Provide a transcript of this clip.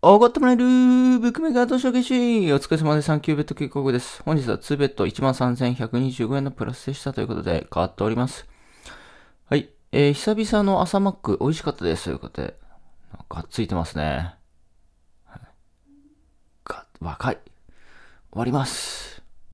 おごってもらえるブックメーカー投資家しお疲れ様です。3級ベッドオフです。本日は2ベッド13,125円のプラスでしたということで、変わっております。はい。えー、久々の朝マック美味しかったです。ということで、なんかついてますね。が、若い。終わります。